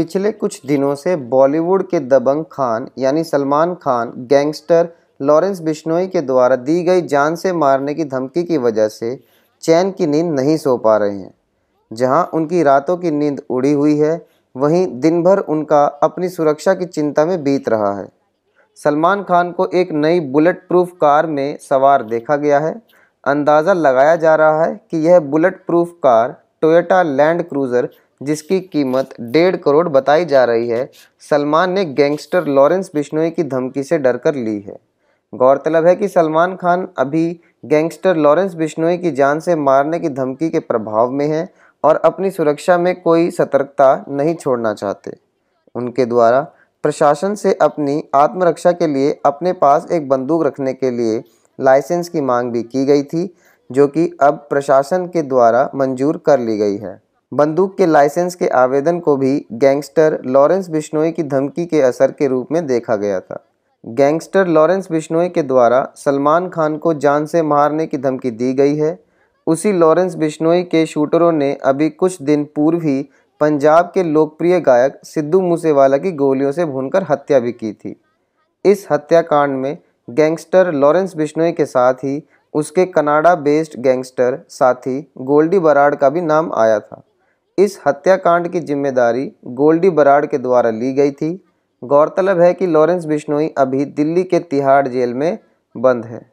पिछले कुछ दिनों से बॉलीवुड के दबंग खान यानी सलमान खान गैंगस्टर लॉरेंस बिश्नोई के द्वारा दी गई जान से मारने की धमकी की वजह से चैन की नींद नहीं सो पा रहे हैं जहां उनकी रातों की नींद उड़ी हुई है वहीं दिन भर उनका अपनी सुरक्षा की चिंता में बीत रहा है सलमान खान को एक नई बुलेट प्रूफ कार में सवार देखा गया है अंदाज़ा लगाया जा रहा है कि यह bullet proof car Toyota Land Cruiser जिसकी कीमत डेढ़ करोड़ बताई जा रही है सलमान ने गैंगस्टर लॉरेंस बिश्नोई की धमकी से डरकर ली है गौरतलब है कि सलमान खान अभी गैंगस्टर लॉरेंस बिश्नोई की जान से मारने की धमकी के प्रभाव में हैं और अपनी सुरक्षा में कोई सतर्कता नहीं छोड़ना चाहते उनके द्वारा प्रशासन से अपनी आत्मरक्षा के लिए अपने पास एक बंदूक रखने के लिए लाइसेंस की मांग भी की गई थी जो कि अब प्रशासन के द्वारा मंजूर कर ली गई है बंदूक के लाइसेंस के आवेदन को भी गैंगस्टर लॉरेंस बिश्नोई की धमकी के असर के रूप में देखा गया था गैंगस्टर लॉरेंस बिश्नोई के द्वारा सलमान खान को जान से मारने की धमकी दी गई है उसी लॉरेंस बिश्नोई के शूटरों ने अभी कुछ दिन पूर्व ही पंजाब के लोकप्रिय गायक सिद्धू मूसेवाला की गोलियों से भूनकर हत्या भी की थी इस हत्याकांड में गैंगस्टर लॉरेंस बिश्नोई के साथ ही उसके कनाडा बेस्ड गैंगस्टर साथी गोल्डी बराड का भी नाम आया था इस हत्याकांड की जिम्मेदारी गोल्डी बराड़ के द्वारा ली गई थी गौरतलब है कि लॉरेंस बिश्नोई अभी दिल्ली के तिहाड़ जेल में बंद है